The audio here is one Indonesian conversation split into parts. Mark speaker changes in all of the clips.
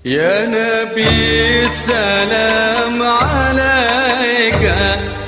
Speaker 1: Ya Nabi السلام عليك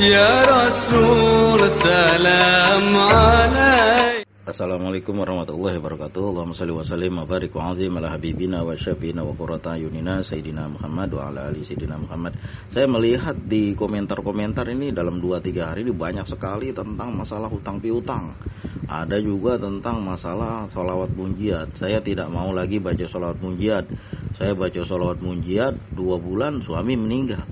Speaker 1: Ya Rasul السلام عليك Assalamualaikum warahmatullahi wabarakatuh Allahumma salli wa sallim wa barik wa azim ala habibina wa syafina wa qurrata ayunina Sayyidina Muhammad wa ala Sayyidina Muhammad Saya melihat di komentar-komentar ini dalam 2-3 hari ini banyak sekali tentang masalah hutang piutang Ada juga tentang masalah sholawat munjiat Saya tidak mau lagi baca sholawat munjiat saya baca sholawat munjiat dua bulan suami meninggal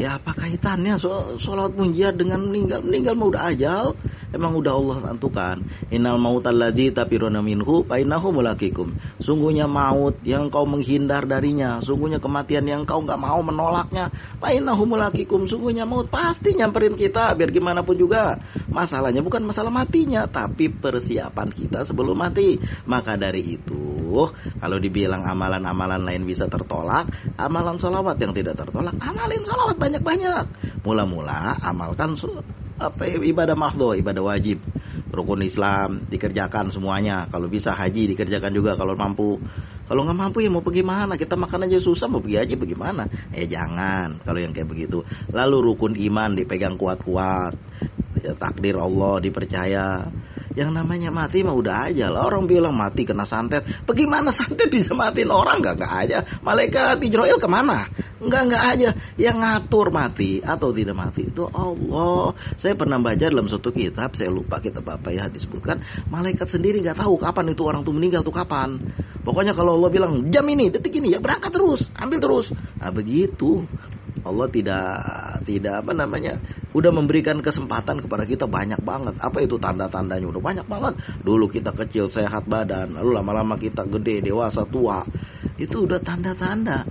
Speaker 1: ya apa kaitannya sholawat munjiat dengan meninggal meninggal mau udah ajal Emang udah Allah tentukan. Inal mautan laji tapi tafiruna minhu fa mulakikum Sungguhnya maut yang kau menghindar darinya, sungguhnya kematian yang kau nggak mau menolaknya, fa mulakikum Sungguhnya maut pasti nyamperin kita biar gimana pun juga. Masalahnya bukan masalah matinya, tapi persiapan kita sebelum mati. Maka dari itu, kalau dibilang amalan-amalan lain bisa tertolak, amalan solawat yang tidak tertolak, amalin solawat banyak-banyak. Mula-mula amalkan apa ibadah mahdoh ibadah wajib rukun Islam dikerjakan semuanya kalau bisa haji dikerjakan juga kalau mampu kalau nggak mampu ya mau pergi mana kita makan aja susah mau pergi aja bagaimana Eh jangan kalau yang kayak begitu lalu rukun iman dipegang kuat-kuat ya, takdir Allah dipercaya yang namanya mati mah udah aja lah orang bilang mati kena santet bagaimana santet bisa matiin orang nggak nggak aja malaikat Israel kemana Enggak enggak aja yang ngatur mati atau tidak mati itu Allah. Saya pernah baca dalam suatu kitab, saya lupa kitab apa ya disebutkan, malaikat sendiri nggak tahu kapan itu orang itu meninggal tuh kapan. Pokoknya kalau Allah bilang jam ini, detik ini ya berangkat terus, ambil terus. Nah begitu. Allah tidak tidak apa namanya udah memberikan kesempatan kepada kita banyak banget apa itu tanda-tandanya udah banyak banget dulu kita kecil sehat badan lalu lama-lama kita gede dewasa tua itu udah tanda-tanda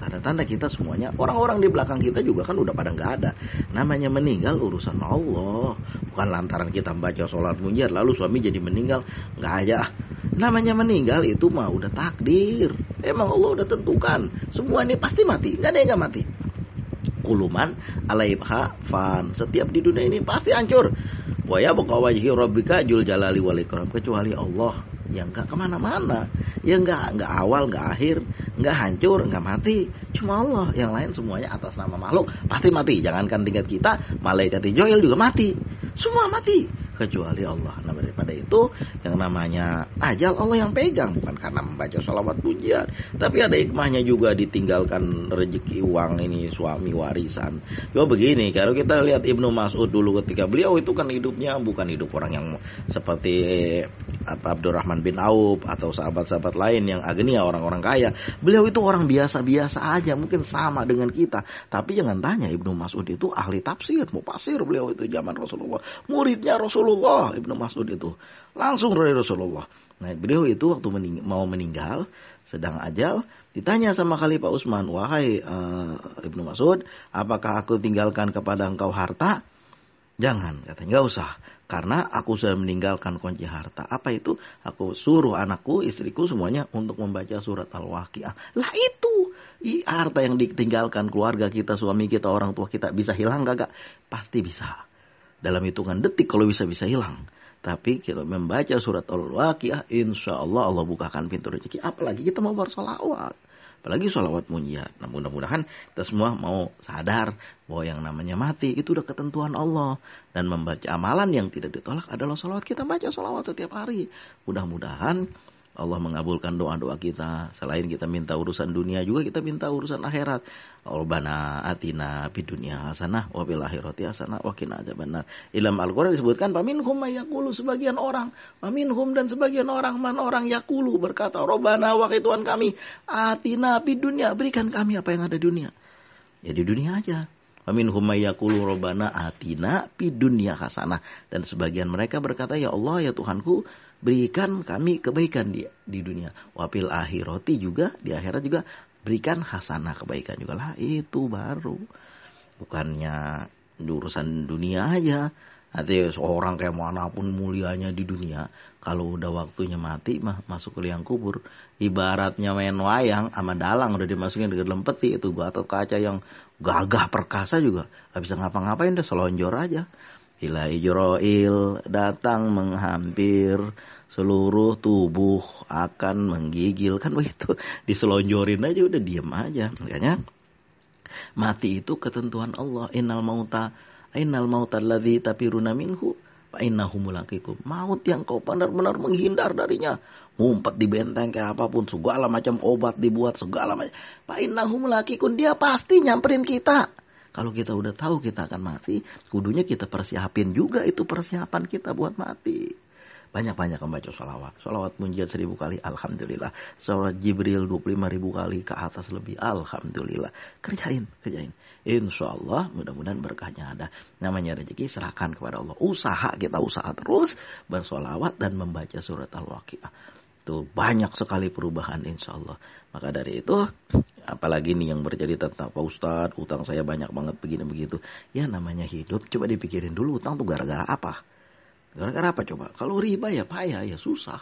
Speaker 1: tanda-tanda kita semuanya orang-orang di belakang kita juga kan udah pada nggak ada namanya meninggal urusan Allah bukan lantaran kita baca sholat munjar lalu suami jadi meninggal nggak aja namanya meninggal itu mah udah takdir emang Allah udah tentukan semua ini pasti mati nggak ada yang gak mati kuluman alaibha fan setiap di dunia ini pasti hancur wa ya wajhi rabbika jul jalali wal kecuali Allah ya nggak kemana-mana ya nggak nggak awal nggak akhir nggak hancur nggak mati cuma Allah yang lain semuanya atas nama makhluk pasti mati jangankan tingkat kita malaikat Joel juga mati semua mati kecuali Allah nah daripada itu yang namanya ajal Allah yang pegang bukan karena membaca sholawat pujian tapi ada hikmahnya juga ditinggalkan rezeki uang ini suami warisan coba begini kalau kita lihat Ibnu Mas'ud dulu ketika beliau itu kan hidupnya bukan hidup orang yang seperti atau Abdurrahman bin Auf atau sahabat-sahabat lain yang agenia ya, orang-orang kaya. Beliau itu orang biasa-biasa aja, mungkin sama dengan kita. Tapi jangan tanya Ibnu Mas'ud itu ahli tafsir, mau pasir, beliau itu zaman Rasulullah. Muridnya Rasulullah Ibnu Mas'ud itu. Langsung dari Rasulullah. Nah, beliau itu waktu mening mau meninggal sedang ajal ditanya sama Khalifah Utsman, "Wahai uh, Ibnu Mas'ud, apakah aku tinggalkan kepada engkau harta?" Jangan, katanya. nggak usah. Karena aku sudah meninggalkan kunci harta. Apa itu? Aku suruh anakku, istriku semuanya untuk membaca surat Al-Waqi'ah. Lah itu. I, harta yang ditinggalkan keluarga kita, suami kita, orang tua kita. Bisa hilang gak, gak? Pasti bisa. Dalam hitungan detik kalau bisa-bisa hilang. Tapi kalau membaca surat Al-Waqi'ah, insya Allah Allah bukakan pintu rezeki. Apalagi kita mau bersolawat apalagi sholawat munjiat. Nah mudah-mudahan kita semua mau sadar bahwa yang namanya mati itu udah ketentuan Allah. Dan membaca amalan yang tidak ditolak adalah sholawat. Kita baca sholawat setiap hari. Mudah-mudahan Allah mengabulkan doa-doa kita. Selain kita minta urusan dunia juga kita minta urusan akhirat. Rabbana atina fid dunya hasanah wa fil akhirati hasanah wa qina adzabannar. Ilam Al-Qur'an disebutkan faminhum mayaqulu sebagian orang, faminhum dan sebagian orang man orang yaqulu berkata, "Robana wa Tuhan kami, atina fid dunya, berikan kami apa yang ada di dunia." Ya di dunia aja. Amin humayakulu robana atina pi dunia kasana. Dan sebagian mereka berkata, Ya Allah, ya Tuhanku, berikan kami kebaikan di, di dunia. Wapil roti juga, di akhirat juga, berikan hasanah kebaikan juga lah. Itu baru. Bukannya urusan dunia aja Nanti seorang kayak manapun mulianya di dunia, kalau udah waktunya mati mah masuk ke liang kubur. Ibaratnya main wayang sama dalang udah dimasukin ke dalam peti itu gua atau kaca yang gagah perkasa juga. Gak bisa ngapa-ngapain udah selonjor aja. Bila Ijroil datang menghampir seluruh tubuh akan menggigil kan begitu diselonjorin aja udah diem aja makanya ya mati itu ketentuan Allah innal mauta Ainal maut alladzi tapi minhu fa innahu mulaqikum. Maut yang kau benar-benar menghindar darinya. Ngumpet di benteng kayak apapun, segala macam obat dibuat, segala macam. Fa innahu mulaqikum, dia pasti nyamperin kita. Kalau kita udah tahu kita akan mati, kudunya kita persiapin juga itu persiapan kita buat mati. Banyak-banyak membaca sholawat. Sholawat munjat seribu kali, Alhamdulillah. Sholawat Jibril dua puluh lima ribu kali ke atas lebih, Alhamdulillah. Kerjain, kerjain. Insya Allah mudah-mudahan berkahnya ada. Namanya rezeki serahkan kepada Allah. Usaha, kita usaha terus bersholawat dan membaca surat Al-Waqi'ah itu banyak sekali perubahan insya Allah maka dari itu apalagi nih yang terjadi tentang Pak Ustadz utang saya banyak banget begini begitu ya namanya hidup coba dipikirin dulu utang tuh gara-gara apa karena apa coba? Kalau riba ya payah, ya susah.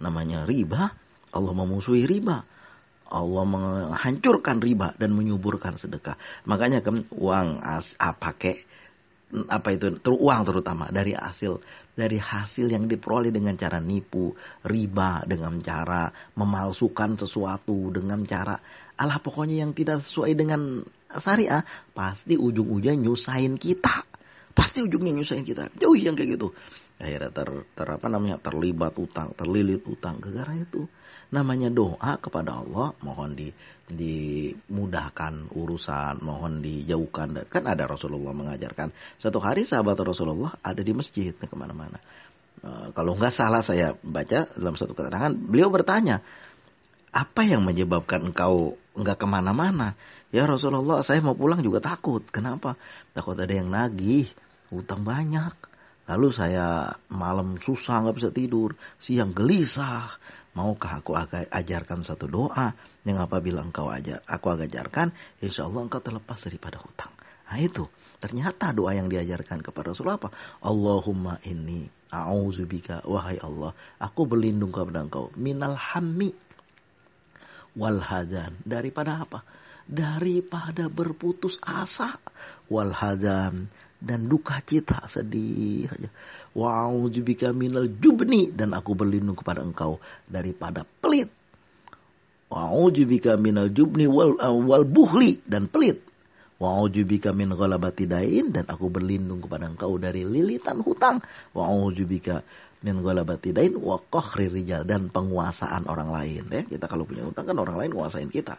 Speaker 1: Namanya riba, Allah memusuhi riba. Allah menghancurkan riba dan menyuburkan sedekah. Makanya kan uang as, apa pakai apa itu ter, uang terutama dari hasil dari hasil yang diperoleh dengan cara nipu, riba dengan cara memalsukan sesuatu dengan cara alah pokoknya yang tidak sesuai dengan syariah pasti ujung-ujungnya nyusahin kita. Pasti ujungnya nyusahin kita. Jauh yang kayak gitu akhirnya ter, ter apa namanya terlibat utang terlilit utang gara-gara itu namanya doa kepada Allah mohon di dimudahkan urusan mohon dijauhkan kan ada Rasulullah mengajarkan satu hari sahabat Rasulullah ada di masjid kemana-mana e, kalau nggak salah saya baca dalam satu keterangan beliau bertanya apa yang menyebabkan engkau nggak kemana-mana ya Rasulullah saya mau pulang juga takut kenapa takut ada yang nagih utang banyak Lalu saya malam susah nggak bisa tidur, siang gelisah. Maukah aku ajarkan satu doa yang apa bilang kau ajar, aku ajarkan, insya Allah engkau terlepas daripada hutang. Nah itu, ternyata doa yang diajarkan kepada Rasul apa? Allahumma inni a'udzubika wahai Allah, aku berlindung kepada engkau minal hammi wal hadan. Daripada apa? Daripada berputus asa wal dan duka cita sedih saja. jubika minal jubni dan aku berlindung kepada engkau daripada pelit. Wow, jubika minal jubni wal, eh, wal buhli dan pelit. Wow, jubika min galabati dain dan aku berlindung kepada engkau dari lilitan hutang. Wow, jubika min galabati dain wa rijal dan penguasaan orang lain ya. Kita kalau punya hutang kan orang lain kuasain kita.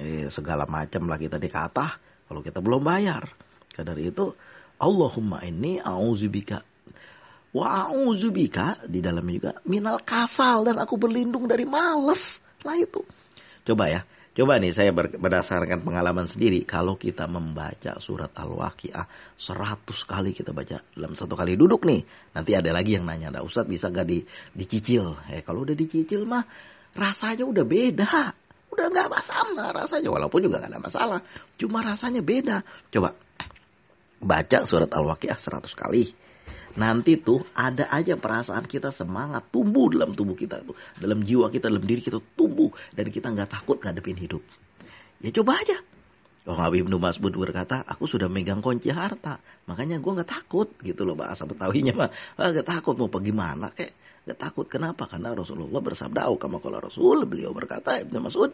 Speaker 1: Eh, segala macam lah kita dikata kalau kita belum bayar. Karena itu Allahumma ini a'udzubika wa a'udzubika di dalamnya juga minal kasal dan aku berlindung dari males. Lah itu. Coba ya. Coba nih saya berdasarkan pengalaman sendiri kalau kita membaca surat Al-Waqiah 100 kali kita baca dalam satu kali duduk nih. Nanti ada lagi yang nanya, "Dah Ustaz bisa gak di, dicicil?" Eh kalau udah dicicil mah rasanya udah beda. Udah nggak sama rasanya walaupun juga nggak ada masalah. Cuma rasanya beda. Coba baca surat Al-Waqiah 100 kali. Nanti tuh ada aja perasaan kita semangat tumbuh dalam tubuh kita tuh, dalam jiwa kita, dalam diri kita tumbuh dan kita nggak takut ngadepin hidup. Ya coba aja. Oh Habib Ibnu Masbud berkata, aku sudah megang kunci harta, makanya gue nggak takut gitu loh bahasa Betawinya mah, ah, gak takut mau pergi mana kek, Gak takut kenapa? Karena Rasulullah bersabda, oh kamu kalau Rasul beliau berkata Ibnu Mas'ud,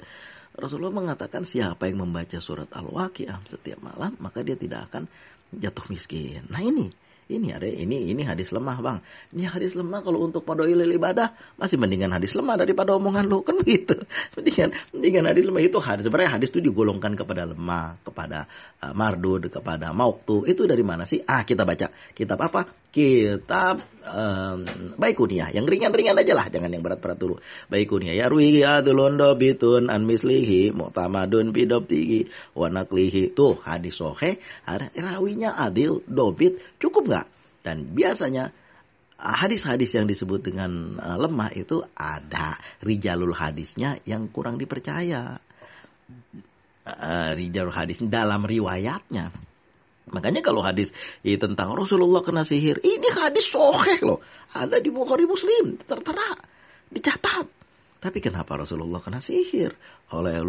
Speaker 1: Rasulullah mengatakan siapa yang membaca surat Al-Waqiah setiap malam maka dia tidak akan jatuh miskin. Nah ini, ini ada ini ini hadis lemah bang. Ini hadis lemah kalau untuk pada lil ibadah masih mendingan hadis lemah daripada omongan lo kan begitu. Mendingan mendingan hadis lemah itu hadis sebenarnya hadis itu digolongkan kepada lemah, kepada uh, mardud, kepada mauktu. Itu dari mana sih? Ah kita baca kitab apa? kitab um, kunia yang ringan-ringan aja lah jangan yang berat-berat dulu baik kunia ya ruhi adulondo ya bitun an mislihi mu'tamadun tigi wanaklihi tuh hadis sohe rawinya adil dobit cukup nggak dan biasanya ah, hadis-hadis yang disebut dengan ah, lemah itu ada rijalul hadisnya yang kurang dipercaya uh, rijalul hadis dalam riwayatnya Makanya kalau hadis ya, tentang Rasulullah kena sihir, ini hadis soheh loh. Ada di Bukhari Muslim, tertera, dicatat. Tapi kenapa Rasulullah kena sihir oleh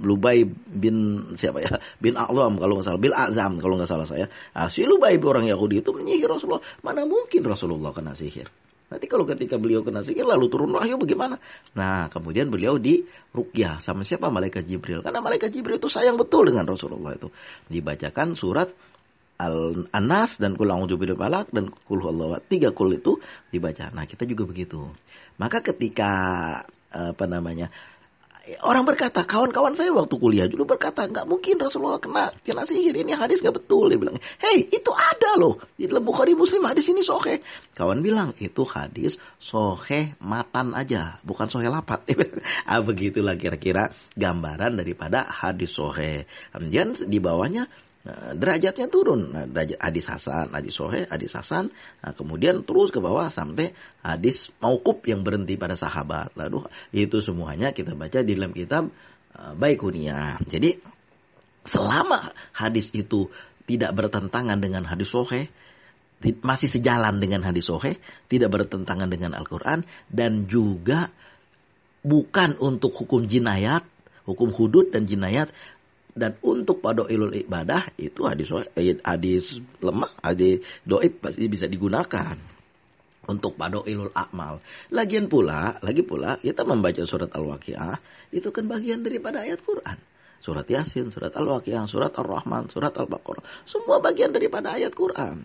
Speaker 1: Lubai bin siapa ya bin Azam kalau nggak salah bin Azam kalau nggak salah saya nah, si Lubai orang Yahudi itu menyihir Rasulullah mana mungkin Rasulullah kena sihir Nanti kalau ketika beliau kena sihir lalu turun wahyu bagaimana? Nah kemudian beliau di rukyah sama siapa? Malaikat Jibril. Karena Malaikat Jibril itu sayang betul dengan Rasulullah itu. Dibacakan surat Al-Anas dan kul a'udzubil balak dan kul Allah tiga kul itu dibaca. Nah, kita juga begitu. Maka ketika apa namanya? Orang berkata, kawan-kawan saya waktu kuliah dulu berkata, nggak mungkin Rasulullah kena kena sihir ini hadis nggak betul. Dia bilang, hey itu ada loh di dalam Bukhari Muslim hadis ini sohe. Kawan bilang itu hadis sohe matan aja, bukan sohe lapat. ah begitulah kira-kira gambaran daripada hadis sohe. Kemudian di bawahnya Nah, derajatnya turun. Nah, derajat hadis Hasan, hadis Sohe, hadis Hasan, nah, kemudian terus ke bawah sampai hadis Maukub yang berhenti pada sahabat. Lalu itu semuanya kita baca di dalam kitab eh, baik Baikunia. Jadi selama hadis itu tidak bertentangan dengan hadis Sohe, masih sejalan dengan hadis Sohe, tidak bertentangan dengan Al-Quran, dan juga bukan untuk hukum jinayat, hukum hudud dan jinayat dan untuk pada ilul ibadah itu hadis eh, hadis lemah hadis doib pasti bisa digunakan untuk pada ilul akmal. Lagian pula, lagi pula kita membaca surat al-waqiah itu kan bagian daripada ayat Quran. Surat Yasin, surat Al-Waqiah, surat Ar-Rahman, surat Al-Baqarah. Semua bagian daripada ayat Quran.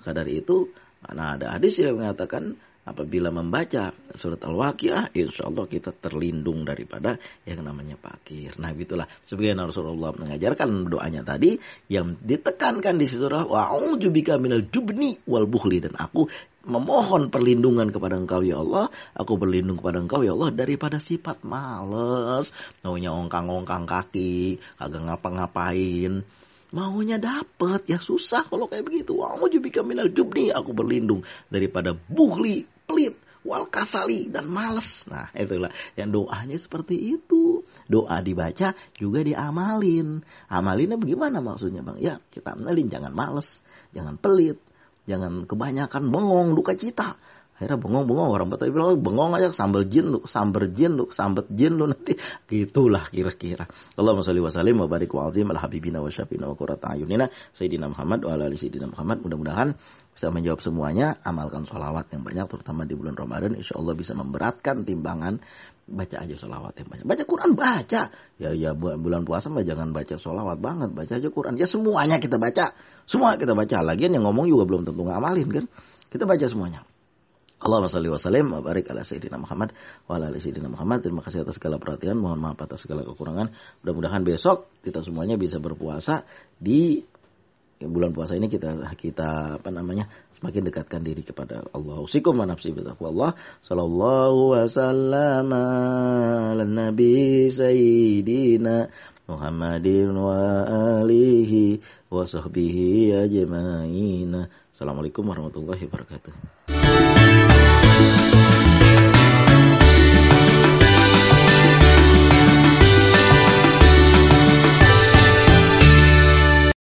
Speaker 1: Maka dari itu, mana ada hadis yang mengatakan apabila membaca surat Al-Waqiah, insya Allah kita terlindung daripada yang namanya pakir. Nah itulah sebagian Rasulullah mengajarkan doanya tadi yang ditekankan di situ adalah wa'udzubika minal jubni wal buhli dan aku memohon perlindungan kepada engkau ya Allah. Aku berlindung kepada engkau ya Allah daripada sifat males. Maunya ongkang-ongkang kaki, kagak ngapa-ngapain. Maunya dapat ya susah kalau kayak begitu. Wa ujubika minal jubni aku berlindung daripada buhli pelit, wal kasali dan males. Nah, itulah yang doanya seperti itu. Doa dibaca juga diamalin. Amalinnya bagaimana maksudnya, Bang? Ya, kita amalin jangan males, jangan pelit, jangan kebanyakan bengong, duka cita akhirnya bengong bengong orang Betawi bilang oh, bengong aja sambel jin lu sambel jin lu sambet jin lu nanti gitulah kira-kira Allah sholli Allah wa barik wa alaihi malah habibina wa syafina wa qurrata ayunina sayyidina Muhammad wa alaihi sayyidina Muhammad mudah-mudahan bisa menjawab semuanya amalkan sholawat yang banyak terutama di bulan Ramadan insya Allah bisa memberatkan timbangan baca aja sholawat yang banyak baca Quran baca ya ya bulan puasa mah jangan baca sholawat banget baca aja Quran ya semuanya kita baca semua kita baca lagian yang ngomong juga belum tentu ngamalin kan kita baca semuanya Allahumma salli wa sallim wa barik ala sayyidina Muhammad wa ala sayyidina Muhammad. Terima kasih atas segala perhatian, mohon maaf atas segala kekurangan. Mudah-mudahan besok kita semuanya bisa berpuasa di bulan puasa ini kita kita apa namanya? semakin dekatkan diri kepada Allah. Usikum wa nafsi bi taqwallah. Sallallahu wa sallama ala nabi sayyidina Muhammadin wa alihi wa sahbihi ajma'ina. Assalamualaikum warahmatullahi wabarakatuh.